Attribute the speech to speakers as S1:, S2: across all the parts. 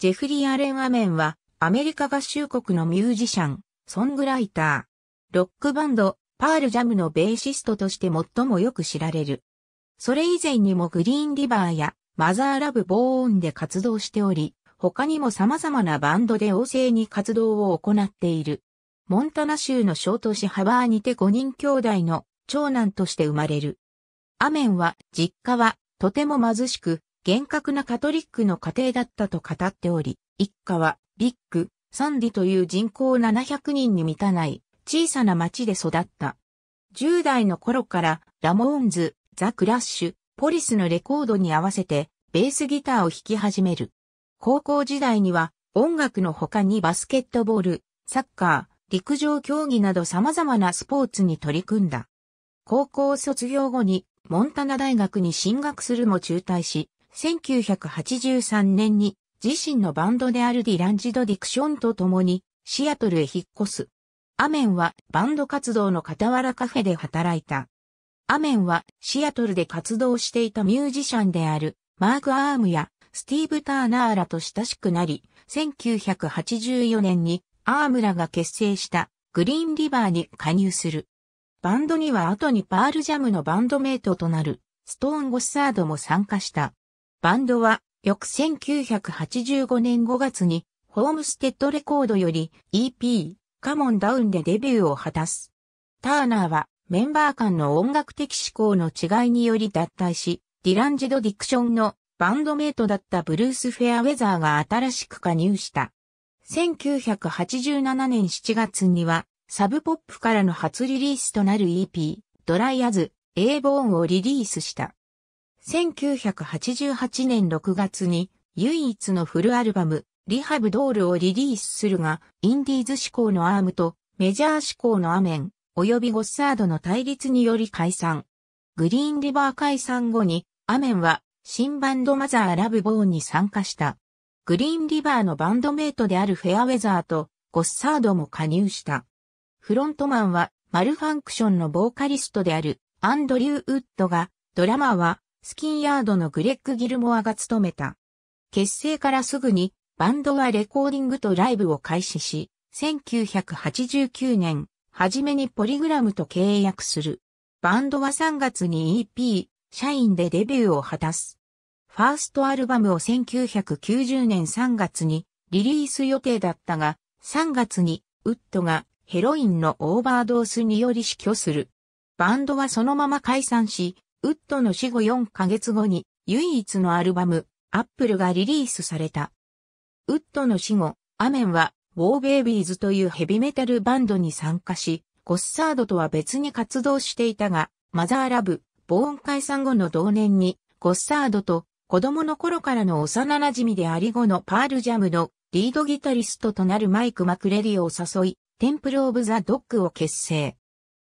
S1: ジェフリー・アレン・アメンは、アメリカ合衆国のミュージシャン、ソングライター、ロックバンド、パールジャムのベーシストとして最もよく知られる。それ以前にもグリーンリバーやマザーラブ・ボーンで活動しており、他にも様々なバンドで旺盛に活動を行っている。モンタナ州の小都市ハバーにて5人兄弟の長男として生まれる。アメンは実家はとても貧しく、厳格なカトリックの家庭だったと語っており、一家はビッグ、サンディという人口700人に満たない小さな町で育った。10代の頃からラモーンズ、ザ・クラッシュ、ポリスのレコードに合わせてベースギターを弾き始める。高校時代には音楽の他にバスケットボール、サッカー、陸上競技など様々なスポーツに取り組んだ。高校卒業後にモンタナ大学に進学するも中退し、1983年に自身のバンドであるディランジド・ディクションと共にシアトルへ引っ越す。アメンはバンド活動の傍らカフェで働いた。アメンはシアトルで活動していたミュージシャンであるマーク・アームやスティーブ・ターナーらと親しくなり、1984年にアームらが結成したグリーンリバーに加入する。バンドには後にパールジャムのバンドメイトとなるストーン・ゴッサードも参加した。バンドは、翌1985年5月に、ホームステッドレコードより EP、カモンダウンでデビューを果たす。ターナーは、メンバー間の音楽的思考の違いにより脱退し、ディランジド・ディクションのバンドメイトだったブルース・フェアウェザーが新しく加入した。1987年7月には、サブポップからの初リリースとなる EP、ドライアズ、エイボーンをリリースした。1988年6月に唯一のフルアルバム、リハブドールをリリースするが、インディーズ志向のアームとメジャー志向のアメン、及びゴッサードの対立により解散。グリーンリバー解散後に、アメンは新バンドマザーラブボーンに参加した。グリーンリバーのバンドメイトであるフェアウェザーとゴッサードも加入した。フロントマンはマルファンクションのボーカリストであるアンドリュー・ウッドが、ドラマはスキンヤードのグレッグ・ギルモアが務めた。結成からすぐにバンドはレコーディングとライブを開始し、1989年、初めにポリグラムと契約する。バンドは3月に EP、社員でデビューを果たす。ファーストアルバムを1990年3月にリリース予定だったが、3月にウッドがヘロインのオーバードースにより死去する。バンドはそのまま解散し、ウッドの死後4ヶ月後に唯一のアルバム、アップルがリリースされた。ウッドの死後、アメンは、ウォーベイビーズというヘビメタルバンドに参加し、ゴッサードとは別に活動していたが、マザーラブ、ボーン解散後の同年に、ゴッサードと子供の頃からの幼馴染であり後のパールジャムのリードギタリストとなるマイク・マクレリを誘い、テンプル・オブ・ザ・ドッグを結成。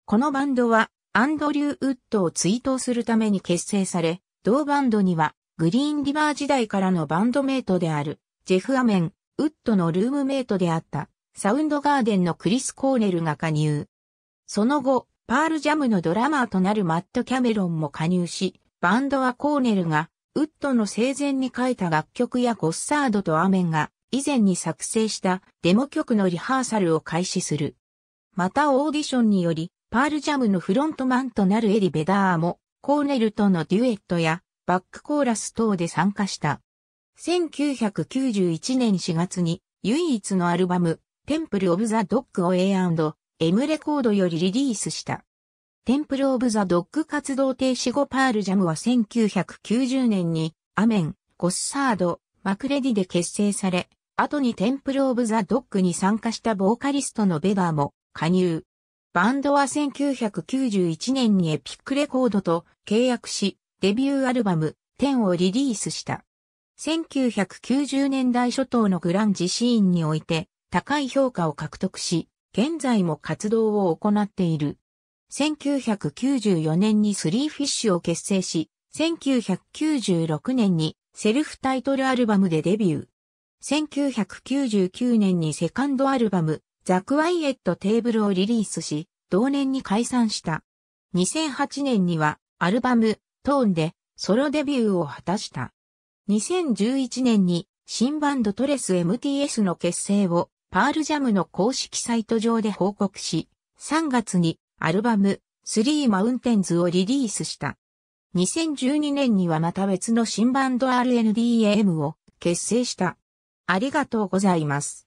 S1: このバンドはアンドリュー・ウッドを追悼するために結成され、同バンドには、グリーンリバー時代からのバンドメイトである、ジェフ・アメン、ウッドのルームメイトであった、サウンドガーデンのクリス・コーネルが加入。その後、パールジャムのドラマーとなるマット・キャメロンも加入し、バンドはコーネルが、ウッドの生前に書いた楽曲やゴッサードとアメンが、以前に作成したデモ曲のリハーサルを開始する。またオーディションにより、パールジャムのフロントマンとなるエリ・ベダーも、コーネルとのデュエットや、バックコーラス等で参加した。1991年4月に、唯一のアルバム、テンプル・オブ・ザ・ドッグを A&M レコードよりリリースした。テンプル・オブ・ザ・ドッグ活動停止後パールジャムは1990年に、アメン、ゴッサード、マクレディで結成され、後にテンプル・オブ・ザ・ドッグに参加したボーカリストのベダーも加入。バンドは1991年にエピックレコードと契約し、デビューアルバム、10をリリースした。1990年代初頭のグランジシーンにおいて高い評価を獲得し、現在も活動を行っている。1994年にスリーフィッシュを結成し、1996年にセルフタイトルアルバムでデビュー。1999年にセカンドアルバム、ザ・クワイエット・テーブルをリリースし、同年に解散した。2008年にはアルバム、トーンでソロデビューを果たした。2011年に新バンドトレス MTS の結成をパールジャムの公式サイト上で報告し、3月にアルバム3マウンテンズをリリースした。2012年にはまた別の新バンド RNDM a を結成した。ありがとうございます。